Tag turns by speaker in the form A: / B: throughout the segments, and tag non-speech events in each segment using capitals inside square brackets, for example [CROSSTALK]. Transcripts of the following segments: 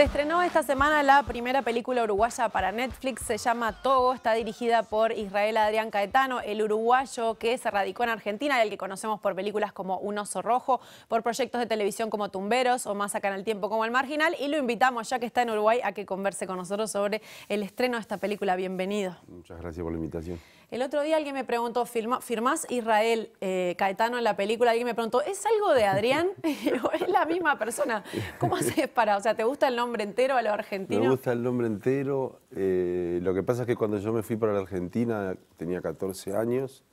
A: Se estrenó esta semana la primera película uruguaya para Netflix, se llama Togo, está dirigida por Israel Adrián Caetano, el uruguayo que se radicó en Argentina, el que conocemos por películas como Un oso rojo, por proyectos de televisión como Tumberos o Más acá en el tiempo como El Marginal, y lo invitamos ya que está en Uruguay a que converse con nosotros sobre el estreno de esta película. Bienvenido.
B: Muchas gracias por la invitación.
A: El otro día alguien me preguntó, ¿firmás Israel eh, Caetano en la película? Alguien me preguntó, ¿es algo de Adrián? [LAUGHS] [LAUGHS] es la misma persona. ¿Cómo haces para? O sea, ¿te gusta el nombre entero a lo argentino? Me gusta
B: el nombre entero. Eh, lo que pasa es que cuando yo me fui para la Argentina, tenía 14 años,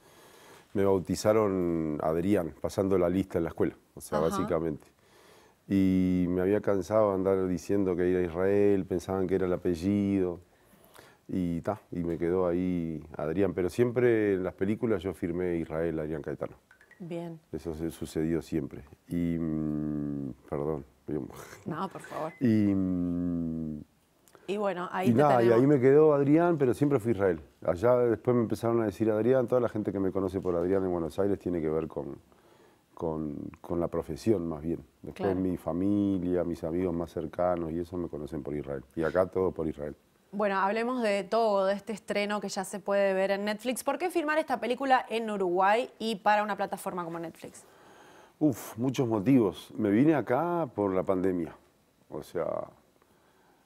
B: me bautizaron Adrián, pasando la lista en la escuela, o sea, básicamente. Y me había cansado de andar diciendo que era Israel, pensaban que era el apellido y, y me quedó ahí Adrián. Pero siempre en las películas yo firmé Israel, Adrián Caetano. Bien. Eso sucedió siempre. Y. Mm, perdón.
A: No, por favor. Y. y bueno, mm, ahí te Y ahí
B: me quedó Adrián, pero siempre fui Israel. Allá después me empezaron a decir Adrián, toda la gente que me conoce por Adrián en Buenos Aires tiene que ver con, con, con la profesión más bien. Después mi familia, mis amigos más cercanos y eso me conocen por Israel. Y acá todo por Israel.
A: Bueno, hablemos de todo, de este estreno que ya se puede ver en Netflix. ¿Por qué firmar esta película en Uruguay y para una plataforma como Netflix?
B: Uf, muchos motivos. Me vine acá por la pandemia. O sea,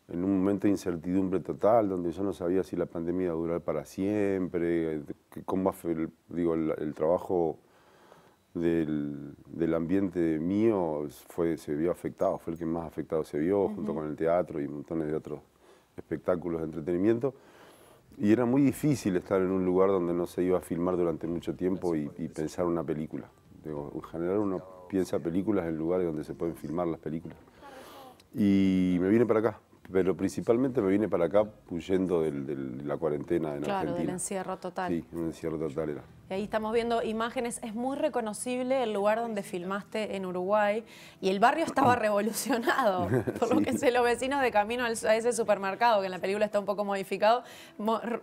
B: en un momento de incertidumbre total, donde yo no sabía si la pandemia iba a durar para siempre, cómo va el, digo, el, trabajo del, ambiente mío fue, se vio afectado, fue el que más afectado se vio, junto con el teatro y montones de otros espectáculos de entretenimiento. Y era muy difícil estar en un lugar donde no se iba a filmar durante mucho tiempo y, pensar una película. en general uno piensa películas en lugares donde se pueden filmar las películas. Y me vine para acá, pero principalmente me vine para acá huyendo de la cuarentena en claro, Argentina. Claro, del
A: encierro total. Sí,
B: un encierro total era.
A: Y ahí estamos viendo imágenes, es muy reconocible el lugar donde filmaste en Uruguay y el barrio estaba [CLEARS THROAT] revolucionado, por lo que sé, los vecinos de camino a ese supermercado, que en la película está un poco modificado,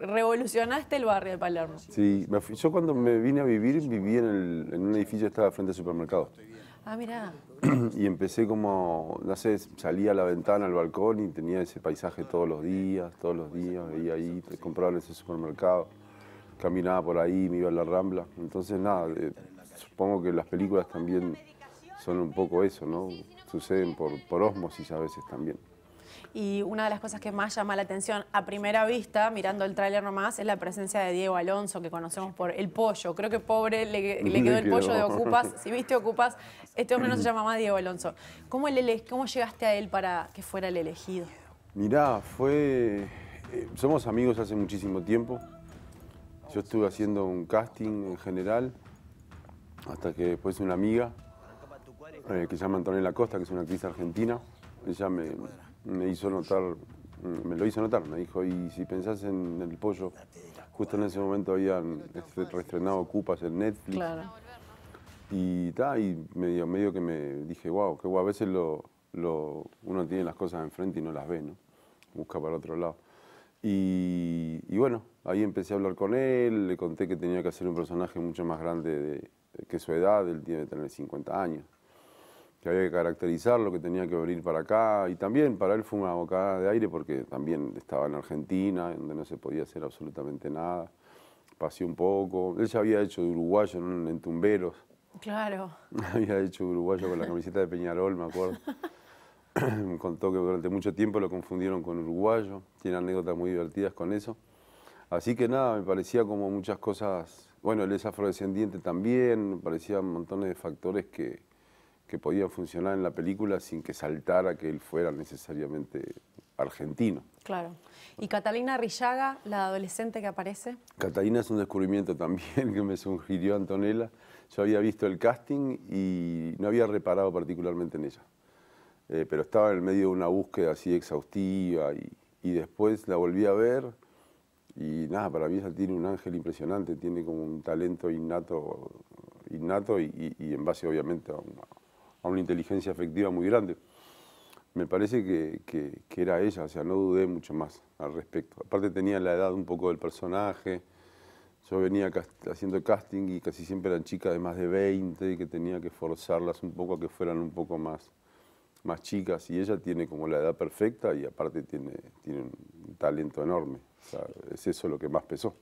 A: revolucionaste el barrio de Palermo.
B: Sí, yo cuando me vine a vivir, viví en, en un edificio que estaba frente al supermercado. Ah, mira. [CLEARS THROAT] Y empecé como, no sé, salía a la ventana, al balcón y tenía ese paisaje todos los días, todos los días, veía ahí, compraba en ese supermercado, caminaba por ahí, me iba a la rambla. Entonces, nada, eh, supongo que las películas también son un poco eso, ¿no? Suceden por, por osmosis a veces también
A: y una de las cosas que más llama la atención a primera vista, mirando el tráiler nomás, es la presencia de Diego Alonso, que conocemos por El Pollo. Creo que pobre le, [LAUGHS] quedó el pollo de Ocupas. Si viste Ocupas, este hombre no se [CLEARS THROAT] llama más Diego Alonso. ¿Cómo, cómo llegaste a él para que fuera el elegido?
B: Mirá, fue... Eh, somos amigos hace muchísimo tiempo. Yo estuve haciendo un casting en general, hasta que después una amiga eh, que se llama Antonella Costa, que es una actriz argentina, ella me, me hizo notar, me lo hizo notar, me dijo, y si pensás en el pollo, justo en ese momento habían reestrenado Cupas en Netflix. Y, y medio, que me dije, wow, qué guau, a veces lo, uno tiene las cosas enfrente y no las ve, ¿no? Busca para otro lado. Y, bueno, ahí empecé a hablar con él, le conté que tenía que hacer un personaje mucho más grande que su edad, él tiene que tener 50 años que había que caracterizar lo que tenía que venir para acá, y también para él fue una bocada de aire porque también estaba en Argentina, donde no se podía hacer absolutamente nada, pasé un poco, él ya había hecho uruguayo en, Tumberos, claro. [LAUGHS] había hecho uruguayo con la camiseta de Peñarol, me acuerdo, [LAUGHS] contó que durante mucho tiempo lo confundieron con uruguayo, tiene anécdotas muy divertidas con eso, así que nada, me parecía como muchas cosas, bueno, él es afrodescendiente también, me parecían montones de factores que que podía funcionar en la película sin que saltara que él fuera necesariamente argentino.
A: Claro. ¿Y Catalina Rillaga, la adolescente que aparece?
B: Catalina es un descubrimiento también [LAUGHS] que me sugirió Antonella. Yo había visto el casting y no había reparado particularmente en ella. Eh, pero estaba en el medio de una búsqueda así exhaustiva y, después la volví a ver y nada, para mí ella tiene un ángel impresionante, tiene como un talento innato, innato y, en base obviamente a, a una inteligencia afectiva muy grande. Me parece que, era ella, o sea, no dudé mucho más al respecto. Aparte tenía la edad un poco del personaje, yo venía haciendo casting y casi siempre eran chicas de más de 20 y que tenía que forzarlas un poco a que fueran un poco más, más chicas y ella tiene como la edad perfecta y aparte tiene, tiene un talento enorme. es eso lo que más pesó.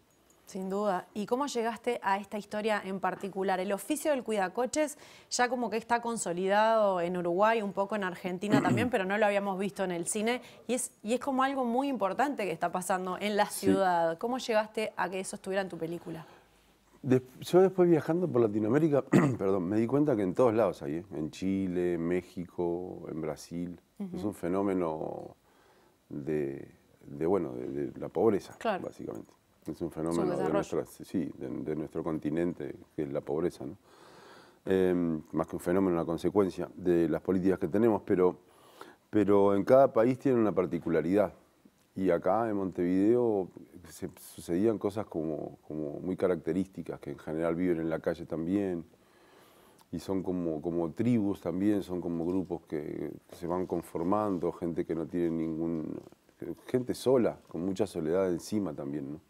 A: Sin duda. ¿Y cómo llegaste a esta historia en particular? El oficio del cuidacoches ya como que está consolidado en Uruguay, un poco en Argentina también, [CLEARS THROAT] pero no lo habíamos visto en el cine. Y es, y es como algo muy importante que está pasando en la ciudad. ¿Cómo llegaste a que eso estuviera en tu película?
B: yo después viajando por Latinoamérica, [CLEARS THROAT] perdón, me di cuenta que en todos lados hay, ¿eh? en Chile, México, en Brasil. Es un fenómeno de, bueno, de, la pobreza, básicamente. Este, es un fenómeno de, sí, de, nuestro continente, que es la pobreza, ¿no? Em, más que un fenómeno, una consecuencia de las políticas que tenemos, pero, pero en cada país tiene una particularidad. Y acá en Montevideo sucedían cosas como, como muy características, que en general viven en la calle también, y son como, como tribus también, son como grupos que se van conformando, gente que no tiene ningún... gente sola, con mucha soledad encima también, ¿no?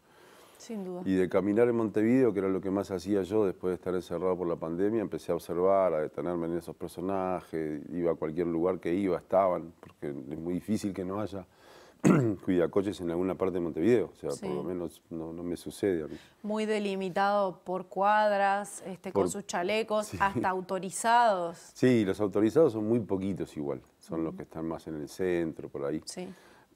B: Sin duda. Y de caminar en Montevideo, que era lo que más hacía yo después de estar encerrado por la pandemia, empecé a observar, a detenerme en esos personajes, iba a cualquier lugar que iba, estaban, porque es muy difícil que no haya [CLEARS THROAT] cuidacoches en alguna parte de Montevideo, o sea, por lo menos no, me sucede a mí.
A: Muy delimitado por cuadras, este, con sus chalecos, [LAUGHS] hasta autorizados.
B: Sí, los autorizados son muy poquitos igual, son los que están más en el centro, por ahí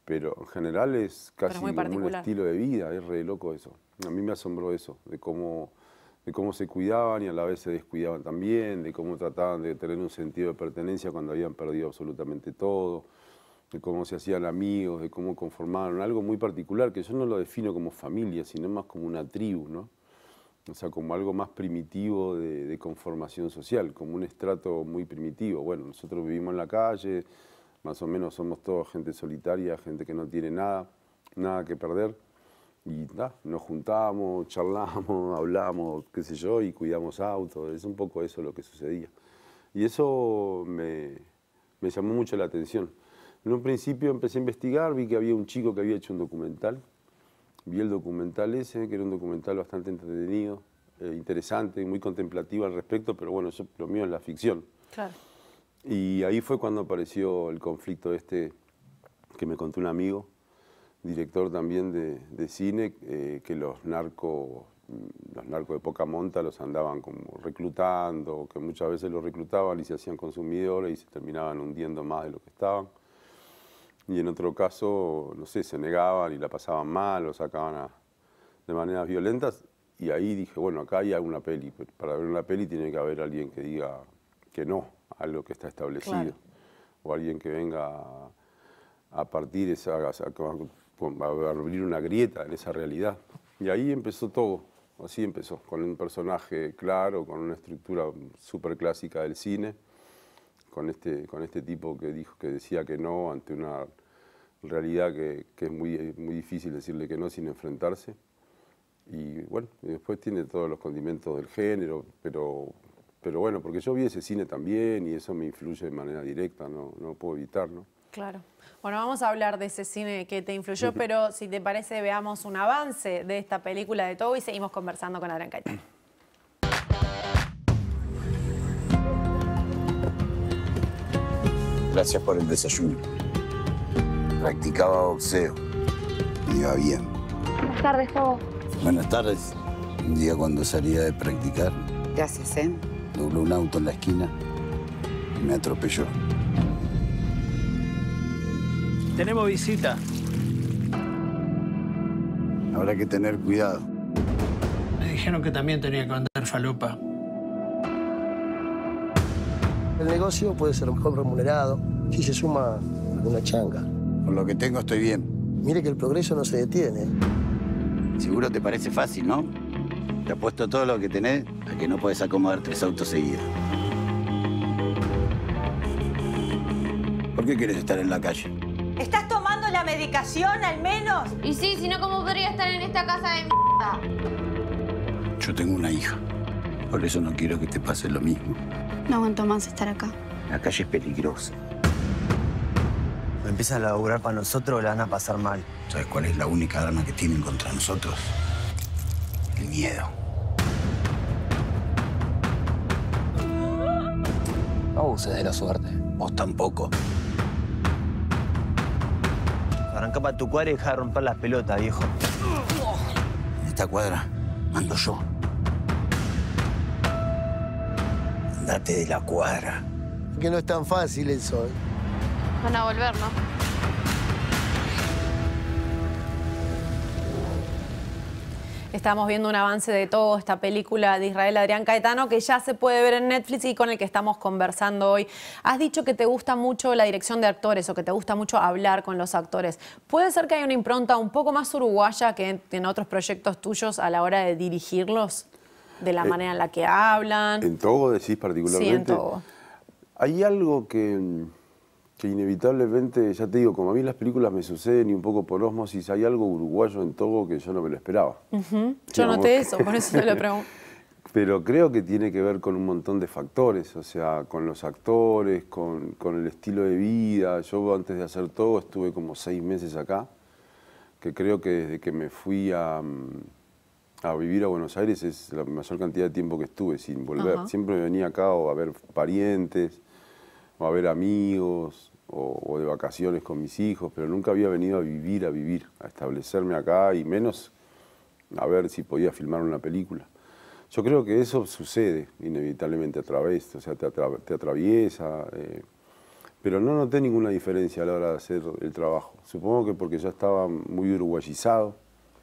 B: pero en general es casi como un estilo de vida, es re loco eso. A mí me asombró eso, de cómo, de cómo se cuidaban y a la vez se descuidaban también, de cómo trataban de tener un sentido de pertenencia cuando habían perdido absolutamente todo, de cómo se hacían amigos, de cómo conformaron algo muy particular, que yo no lo defino como familia, sino más como una tribu, ¿no? O sea, como algo más primitivo de conformación social, como un estrato muy primitivo. Bueno, nosotros vivimos en la calle, más o menos somos todos gente solitaria, gente que no tiene nada, nada que perder. Y nos juntamos, [LAUGHS] charlamos, [LAUGHS] hablamos, qué sé yo, y cuidamos autos. Es un poco eso lo que sucedía. Y eso me, me llamó mucho la atención. En un principio empecé a investigar, vi que había un chico que había hecho un documental. Vi el documental ese, que era un documental bastante entretenido, eh, interesante, muy contemplativo al respecto, pero bueno, yo, lo mío es la ficción. Claro. Y ahí fue cuando apareció el conflicto este que me contó un amigo, director también de, cine, eh, que los narcos de poca monta los andaban como reclutando, que muchas veces los reclutaban y se hacían consumidores y se terminaban hundiendo más de lo que estaban. Y en otro caso, no sé, se negaban y la pasaban mal, lo sacaban de maneras violentas. Y ahí dije, bueno, acá hay una peli, para ver una peli tiene que haber alguien que diga que no a lo que está establecido. O alguien que venga a, partir esa, a, a, abrir una grieta en esa realidad. Y ahí empezó todo, así empezó, con un personaje claro, con una estructura súper clásica del cine, con este, con este tipo que, dijo, que decía que no ante una realidad que, que es muy, muy difícil decirle que no sin enfrentarse. Y bueno, después tiene todos los condimentos del género, pero pero bueno, porque yo vi ese cine también y eso me influye de manera directa, no, no puedo evitar no
A: Claro. Bueno, vamos a hablar de ese cine que te influyó, pero si te parece, veamos un avance de esta película de todo y seguimos conversando con Adrián
B: Gracias por el desayuno. Practicaba boxeo. Iba bien.
A: Buenas tardes, Tobo.
B: Buenas tardes. Un día cuando salía de practicar. Gracias, ¿eh? dobló un auto en la esquina y me atropelló.
A: Tenemos visita.
B: Habrá que tener cuidado. Me dijeron
A: que también tenía que andar falupa.
B: El negocio puede ser mejor remunerado si se suma alguna changa. Por lo que tengo estoy bien. Mire que el progreso no se detiene. Seguro te parece fácil, ¿no? Te apuesto todo lo que tenés a que no puedes acomodar tres autos seguidos. ¿Por qué quieres estar en la calle?
A: ¿Estás tomando la medicación al menos? Y sí, si no, ¿cómo podría estar en esta casa de
B: mierda? Yo tengo una hija. Por eso no quiero que te pase lo mismo. No aguanto más estar acá. La calle es peligrosa. ¿Me empiezan a laburar para nosotros, la van a pasar mal. ¿Sabes cuál es la única arma que tienen contra nosotros? El miedo. abuses de la suerte. Vos tampoco. Arrancá para tu cuadra y deja de romper las pelotas, viejo. esta cuadra mando yo. Andate de la cuadra. Que no es tan fácil eso.
A: Van a volver, ¿no? Estamos viendo un avance de todo esta película de Israel Adrián Caetano que ya se puede ver en Netflix y con el que estamos conversando hoy. Has dicho que te gusta mucho la dirección de actores o que te gusta mucho hablar con los actores. ¿Puede ser que haya una impronta un poco más uruguaya que en, otros proyectos tuyos a la hora de dirigirlos? De la eh, manera en la que hablan. ¿En
B: todo decís particularmente? Sí, en todo. Hay algo que que inevitablemente, ya te digo, como a mí las películas me suceden y un poco por osmosis, hay algo uruguayo en todo que yo no me lo esperaba.
A: Yo noté eso, por eso te lo [LAUGHS] pregunto.
B: Pero creo que tiene que ver con un montón de factores, o sea, con los actores, con, el estilo de vida. Yo antes de hacer todo estuve como seis meses acá, que creo que desde que me fui a, mm, vivir a Buenos Aires es la mayor cantidad de tiempo que estuve sin volver. Siempre venía acá o a ver parientes, o a ver amigos, o, de vacaciones con mis hijos, pero nunca había venido a vivir, a vivir, a establecerme acá y menos a ver si podía filmar una película. Yo creo que eso sucede inevitablemente a través, o sea, te, atraviesa, eh, pero no noté ninguna diferencia a la hora de hacer el trabajo. Supongo que porque ya estaba muy uruguayizado,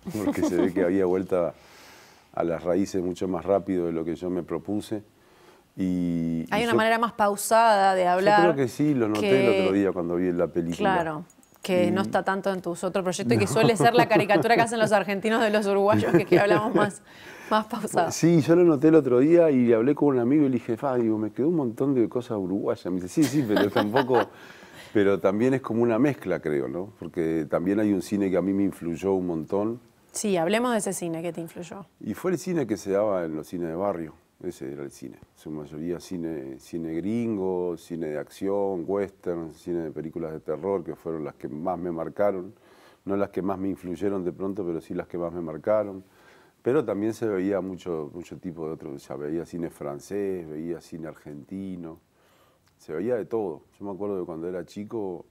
A: [LAUGHS] porque se ve que
B: había vuelta a las raíces mucho más rápido de lo que yo me propuse. Hay una manera
A: más pausada de hablar. Yo creo
B: que sí, lo noté el otro día cuando vi la película. Claro,
A: que no está tanto en tus otros proyectos y que suele ser la caricatura que hacen los [LAUGHS] argentinos de los uruguayos, que, que hablamos más, más pausado. Sí,
B: yo lo noté el otro día y hablé con un amigo y le dije, me quedó un montón de cosas uruguayas. Me dice, sí, sí, pero tampoco... [LAUGHS] Pero también es como una mezcla, creo, ¿no? Porque también hay un cine que a mí me influyó un montón.
A: Sí, hablemos de ese cine que te influyó.
B: Y fue el cine que se daba en los cines de barrio ese era el cine. Su mayoría cine, cine gringo, cine de acción, western, cine de películas de terror, que fueron las que más me marcaron. No las que más me influyeron de pronto, pero sí las que más me marcaron. Pero también se veía mucho, mucho tipo de otros. O veía cine francés, veía cine argentino. Se veía de todo. Yo me acuerdo de cuando era chico,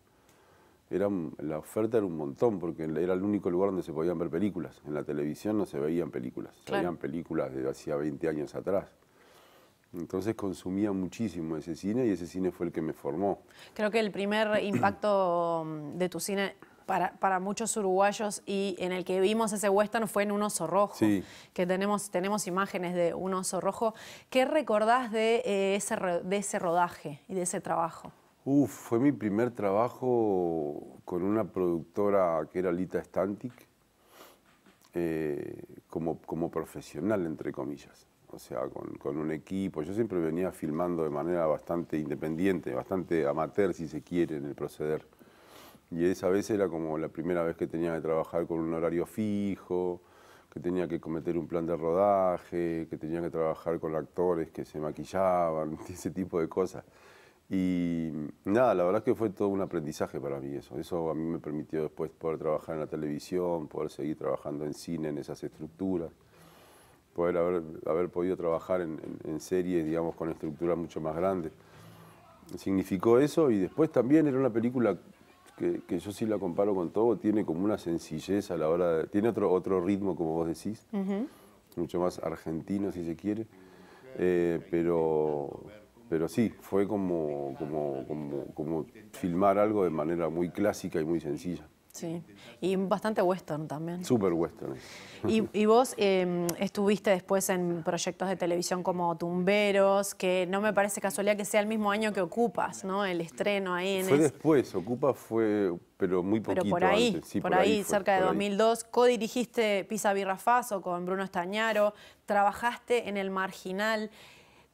B: la oferta era un montón, porque era el único lugar donde se podían ver películas. En la televisión no se veían películas, se veían películas de hacía 20 años atrás. Entonces consumía muchísimo ese cine y ese cine fue el que me formó.
A: Creo que el primer [CLEARS THROAT] impacto mm, de tu cine para, muchos uruguayos y en el que vimos ese western fue en Un oso rojo, que tenemos, imágenes de Un oso rojo. ¿Qué recordás de, eh, de ese rodaje y de ese trabajo?
B: fue mi primer trabajo con una productora que era Lita Stantic, eh, como, profesional, entre comillas. O sea, con, con, un equipo. Yo siempre venía filmando de manera bastante independiente, bastante amateur, si se quiere, en el proceder. Y esa vez era como la primera vez que tenía que trabajar con un horario fijo, que tenía que cometer un plan de rodaje, que tenía que trabajar con actores que se maquillaban, [LAUGHS] ese tipo de cosas. Y nada, la verdad es que fue todo un aprendizaje para mí eso. Eso a mí me permitió después poder trabajar en la televisión, poder seguir trabajando en cine, en esas estructuras, poder haber, haber podido trabajar en, series, digamos, con estructuras mucho más grandes. Significó eso y después también era una película que, yo sí la comparo con todo, tiene como una sencillez a la hora de, Tiene otro, otro ritmo, como vos decís, mucho más argentino, si se quiere, eh, pero pero sí, fue como, como, filmar algo de manera muy clásica y muy sencilla.
A: Sí, y bastante western también.
B: Súper western. Y,
A: vos em, estuviste después en proyectos de televisión como Tumberos, que no me parece casualidad que sea el mismo año que Ocupas, ¿no? El estreno ahí en Fue
B: después, Ocupas fue, pero muy poquito por ahí, por, ahí, cerca de
A: 2002. co-dirigiste Pisa Birrafaso con Bruno Estañaro, trabajaste en El Marginal,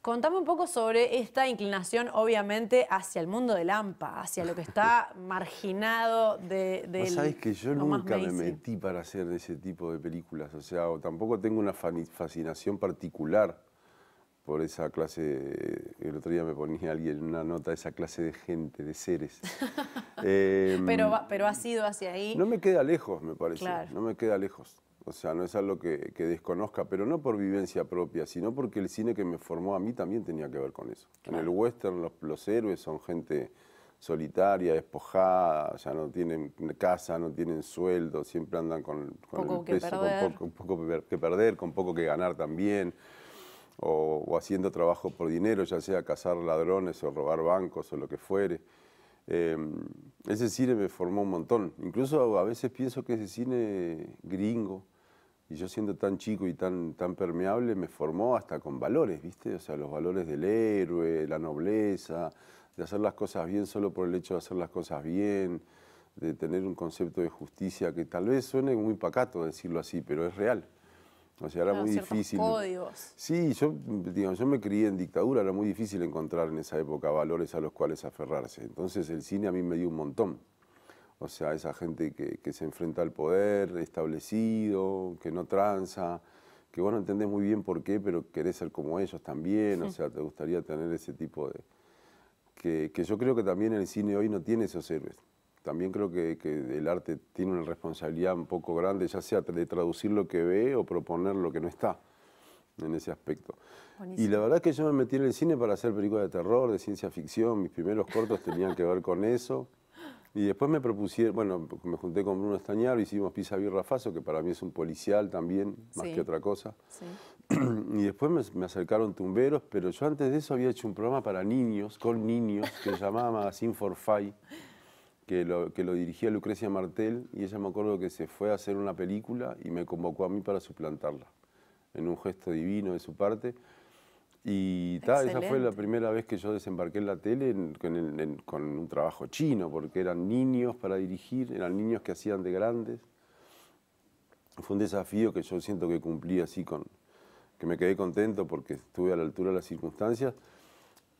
A: Contame un poco sobre esta inclinación, obviamente, hacia el mundo del AMPA, hacia lo que [LAUGHS] está marginado de, del... Sabes que
B: yo nunca me metí para hacer ese tipo de películas, o sea, tampoco tengo una fascinación particular por esa clase, el otro día me ponía alguien una nota esa clase de gente, de seres. [LAUGHS] Em, pero,
A: pero ha sido hacia ahí. No
B: me queda lejos, me parece, no me queda lejos. O sea, no es algo que, desconozca, pero no por vivencia propia, sino porque el cine que me formó a mí también tenía que ver con eso. En el western los, héroes son gente solitaria, despojada, ya no tienen casa, no tienen sueldo, siempre andan con, poco que perder, con poco que ganar también, o, haciendo trabajo por dinero, ya sea cazar ladrones o robar bancos o lo que fuere. Em, ese cine me formó un montón. Incluso a veces pienso que ese cine gringo, y yo siendo tan chico y tan, tan permeable, me formó hasta con valores, ¿viste? O sea, los valores del héroe, la nobleza, de hacer las cosas bien solo por el hecho de hacer las cosas bien, de tener un concepto de justicia que tal vez suene muy pacato decirlo así, pero es real. O sea, era muy difícil. Sí, yo, digo yo me crié en dictadura, era muy difícil encontrar en esa época valores a los cuales aferrarse. Entonces el cine a mí me dio un montón. O sea, esa gente que, se enfrenta al poder establecido, que no tranza, que vos no entendés muy bien por qué, pero querés ser como ellos también, o sea, te gustaría tener ese tipo de... Que, yo creo que también el cine hoy no tiene esos héroes. También creo que, el arte tiene una responsabilidad un poco grande, ya sea de traducir lo que ve o proponer lo que no está en ese aspecto. Y la verdad es que yo me metí en el cine para hacer películas de terror, de ciencia ficción, mis primeros cortos tenían que ver con eso. Y después me propusieron, bueno, me junté con Bruno Estañaro, hicimos Pisa Virrafaso, que para mí es un policial también, más que otra cosa. [CLEARS THROAT] Y después me, acercaron Tumberos, pero yo antes de eso había hecho un programa para niños, con niños, que se llamaba Magazine [LAUGHS] for Five, que lo, que lo dirigía Lucrecia Martel, y ella me acuerdo que se fue a hacer una película y me convocó a mí para suplantarla, en un gesto divino de su parte. Y esa fue la primera vez que yo desembarqué en la tele con, con, un trabajo chino, porque eran niños para dirigir, eran niños que hacían de grandes. Fue un desafío que yo siento que cumplí así con, que me quedé contento porque estuve a la altura de las circunstancias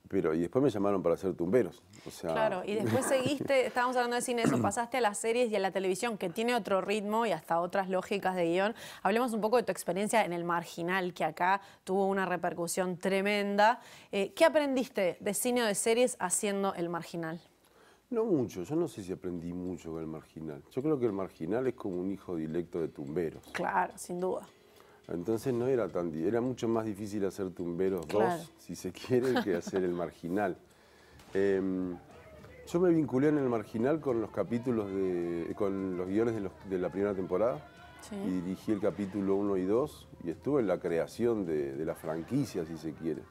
B: pero, y después me llamaron para hacer tumberos. sea... Claro, y después
A: seguiste, [LAUGHS] estábamos hablando de cine, eso, pasaste a las series y a la televisión, que tiene otro ritmo y hasta otras lógicas de guión. Hablemos un poco de tu experiencia en el marginal, que acá tuvo una repercusión tremenda. Eh, ¿Qué aprendiste de cine de series haciendo el marginal?
B: No mucho, yo no sé si aprendí mucho con el marginal. Yo creo que el marginal es como un hijo directo de tumberos. Claro, sin duda. Entonces no era tan, era mucho más difícil hacer tumberos 2, dos, si se quiere, que hacer el marginal. [LAUGHS] Em, yo me vinculé en el marginal con los capítulos de, con los guiones de, la primera temporada y dirigí el capítulo 1 y 2 y estuve en la creación de la franquicia, si se quiere.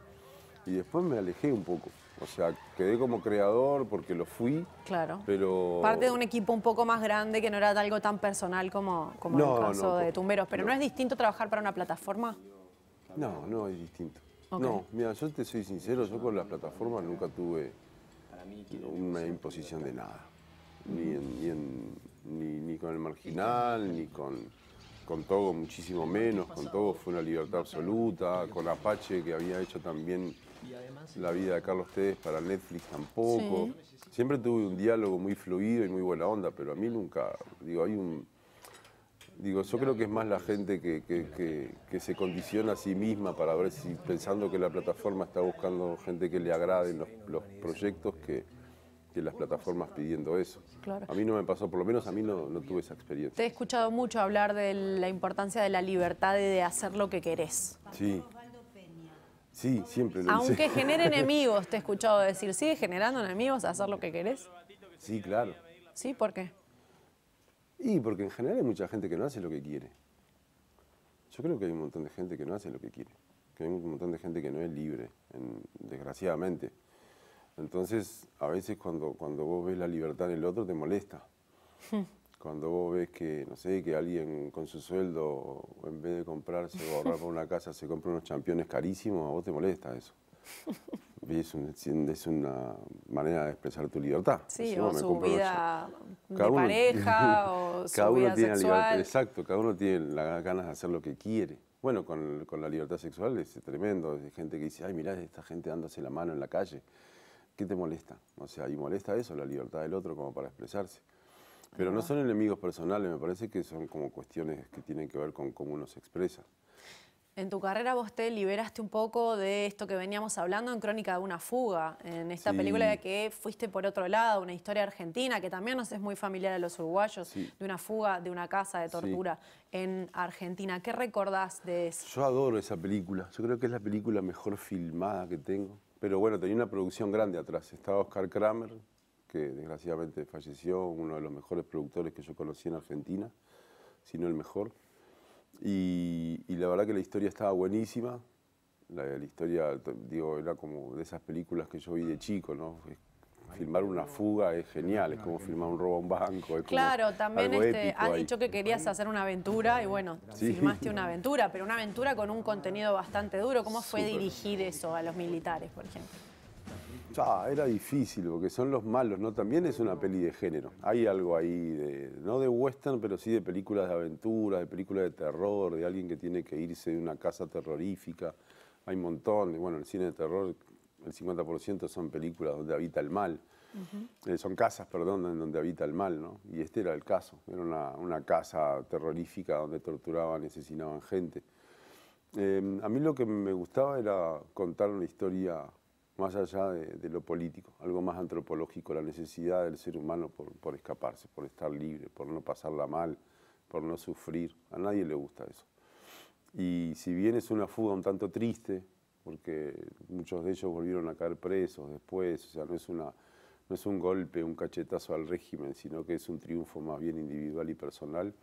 B: Y después me alejé un poco. O sea, quedé como creador porque lo fui. Claro. Pero... Parte de un
A: equipo un poco más grande que no era algo tan personal como, el caso de Tumberos. Pero no. es distinto trabajar para una plataforma?
B: No, no es distinto. No, mira, yo te soy sincero, yo con las plataformas nunca tuve una imposición de nada. Ni, ni, ni, con el marginal, ni con, con Togo muchísimo menos. Con Togo fue una libertad absoluta. Con Apache, que había hecho también la vida de Carlos Tevez para Netflix tampoco. Siempre tuve un diálogo muy fluido y muy buena onda, pero a mí nunca, digo, hay un... Digo, yo creo que es más la gente que, que, se condiciona a sí misma para ver si, pensando que la plataforma está buscando gente que le agrade los, proyectos que, las plataformas pidiendo eso. A mí no me pasó, por lo menos a mí no, no, tuve esa experiencia.
A: Te he escuchado mucho hablar de la importancia de la libertad y de hacer lo que querés.
B: Sí. Sí, siempre lo Aunque genere [LAUGHS] enemigos,
A: te he escuchado decir, ¿sigue generando enemigos hacer lo que querés? Sí, claro. ¿Sí? ¿Por qué?
B: Y porque en general hay mucha gente que no hace lo que quiere. Yo creo que hay un montón de gente que no hace lo que quiere. Que hay un montón de gente que no es libre, desgraciadamente. Entonces, a veces cuando, cuando vos ves la libertad en el otro, te molesta. [LAUGHS] cuando vos ves que, no sé, que alguien con su sueldo, en vez de comprarse o ahorrar por una casa, se compra unos championes carísimos, a vos te molesta eso. [LAUGHS] es, una manera de expresar tu libertad. Sí, o su vida de pareja, [LAUGHS] o su cada uno vida tiene sexual. Libertad, exacto, cada uno tiene las ganas de hacer lo que quiere. Bueno, con, con la libertad sexual es tremendo. Hay gente que dice, ay, mirá, esta gente dándose la mano en la calle. ¿Qué te molesta? O sea, y molesta eso, la libertad del otro como para expresarse. Pero no son enemigos personales, me parece que son como cuestiones que tienen que ver con cómo uno se expresa.
A: En tu carrera vos te liberaste un poco de esto que veníamos hablando en Crónica de una fuga, en esta película película que fuiste por otro lado, una historia argentina que también nos es muy familiar a los uruguayos, de una fuga de una casa de tortura en Argentina. ¿Qué recordás de eso?
B: Yo adoro esa película, yo creo que es la película mejor filmada que tengo, pero bueno, tenía una producción grande atrás, estaba Oscar Kramer, que desgraciadamente falleció, uno de los mejores productores que yo conocí en Argentina, si no el mejor. Y, la verdad que la historia estaba buenísima. La, historia, digo, era como de esas películas que yo vi de chico, ¿no? filmar una fuga es genial, es como filmar un robo a un banco. Es claro, también este, ha dicho
A: que querías hacer una aventura y bueno, filmaste una [LAUGHS] aventura, pero una aventura con un contenido bastante duro. ¿Cómo fue dirigir eso a los militares, por ejemplo?
B: Ah, era difícil, porque son los malos, ¿no? También es una peli de género. Hay algo ahí, de, no de western, pero sí de películas de aventura, de películas de terror, de alguien que tiene que irse de una casa terrorífica. Hay un montón. Bueno, el cine de terror, el 50% son películas donde habita el mal. Eh, son casas, perdón, en donde habita el mal, ¿no? Y este era el caso. Era una, casa terrorífica donde torturaban y asesinaban gente. Eh, a mí lo que me gustaba era contar una historia más allá de, lo político, algo más antropológico, la necesidad del ser humano por, escaparse, por estar libre, por no pasarla mal, por no sufrir. A nadie le gusta eso. Y si bien es una fuga un tanto triste, porque muchos de ellos volvieron a caer presos después, o sea, no es, una, no es un golpe, un cachetazo al régimen, sino que es un triunfo más bien individual y personal,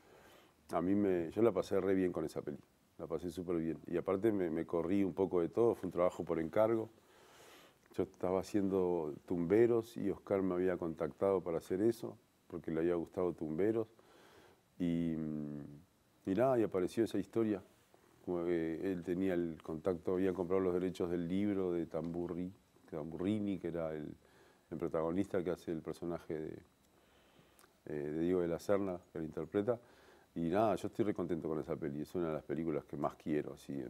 B: a mí me, yo la pasé re bien con esa peli, la pasé súper bien. Y aparte me, me corrí un poco de todo, fue un trabajo por encargo yo estaba haciendo tumberos y Oscar me había contactado para hacer eso, porque le había gustado tumberos. Y, mm, nada, y apareció esa historia. Eh, él tenía el contacto, había comprado los derechos del libro de Tamburri, Tamburrini, que era el, protagonista que hace el personaje eh, de, Diego de la Serna, que lo interpreta. Y nada, yo estoy recontento con esa peli, es una de las películas que más quiero, así,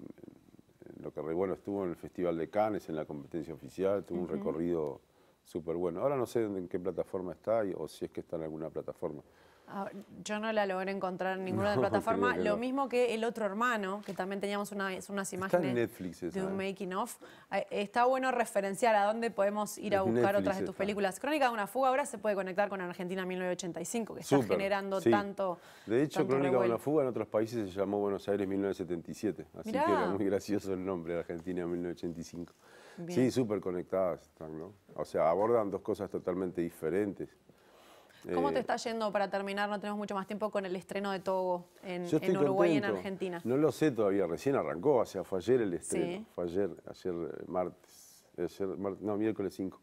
B: lo que bueno estuvo en el Festival de Cannes, en la competencia oficial, tuvo un recorrido súper bueno. Ahora no sé en qué plataforma está o si es que está en alguna plataforma.
A: Ah, yo no la logré encontrar en ninguna las [LAUGHS] plataforma. Lo mismo que el otro hermano, que también teníamos una, unas imágenes de un making of. Eh, está bueno referenciar a dónde podemos ir a buscar otras de tus películas. Crónica de una fuga ahora se puede conectar con Argentina 1985, que está generando tanto.
B: De hecho, Crónica de una fuga en otros países se llamó Buenos Aires 1977. Así que era muy gracioso el nombre de Argentina 1985. Sí, súper conectadas ¿no? O sea, abordan dos cosas totalmente diferentes. ¿Cómo te eh,
A: está yendo para terminar? No tenemos mucho más tiempo con el estreno de Togo en, Uruguay y en Argentina. No
B: lo sé todavía, recién arrancó, o sea, fue ayer el estreno, fue ayer, ayer eh, martes, no, miércoles 5.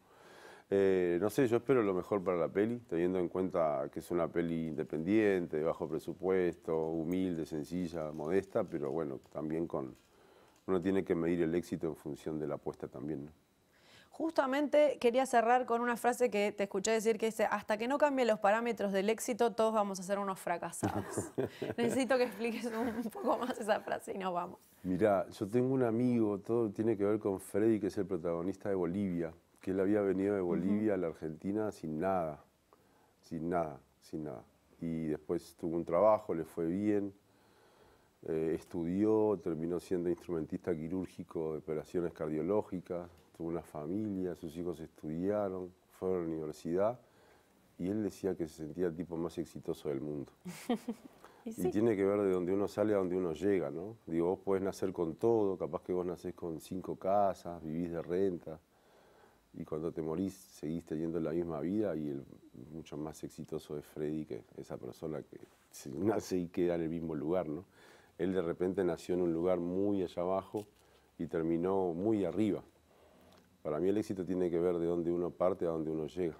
B: Eh, no sé, yo espero lo mejor para la peli, teniendo en cuenta que es una peli independiente, de bajo presupuesto, humilde, sencilla, modesta, pero bueno, también con... Uno tiene que medir el éxito en función de la apuesta también, ¿no?
A: Justamente quería cerrar con una frase que te escuché decir que dice, hasta que no cambien los parámetros del éxito, todos vamos a ser unos fracasados.
B: [LAUGHS] Necesito
A: que expliques un poco más esa frase y nos vamos.
B: Mirá, yo tengo un amigo, todo tiene que ver con Freddy, que es el protagonista de Bolivia, que él había venido de Bolivia a la Argentina sin nada, sin nada, sin nada. Y después tuvo un trabajo, le fue bien, eh, estudió, terminó siendo instrumentista quirúrgico de operaciones cardiológicas, tuvo una familia, sus hijos estudiaron, fueron a la universidad y él decía que se sentía el tipo más exitoso del mundo.
A: [LAUGHS] y, tiene
B: que ver de donde uno sale a donde uno llega, ¿no? Digo, vos podés nacer con todo, capaz que vos nacés con cinco casas, vivís de renta, y cuando te morís seguís teniendo la misma vida y el mucho más exitoso es Freddy que esa persona que se [LAUGHS] nace y queda en el mismo lugar, ¿no? Él de repente nació en un lugar muy allá abajo y terminó muy arriba para mí el éxito tiene que ver de dónde uno parte a dónde uno llega.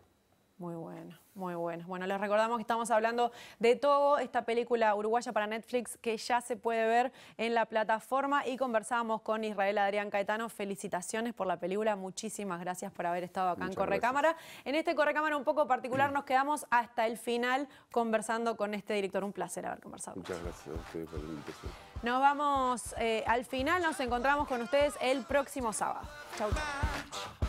A: Muy bueno, muy bueno. Bueno, les recordamos que estamos hablando de todo esta película uruguaya para Netflix que ya se puede ver en la plataforma y conversábamos con Israel Adrián Caetano. Felicitaciones por la película, muchísimas gracias por haber estado acá en Correcámara. En este Correcámara un poco particular nos quedamos hasta el final conversando con este director. Un placer haber conversado.
B: Muchas gracias por la invitación.
A: Nos vamos eh, al final, nos encontramos con ustedes el próximo sábado. Chau. chau.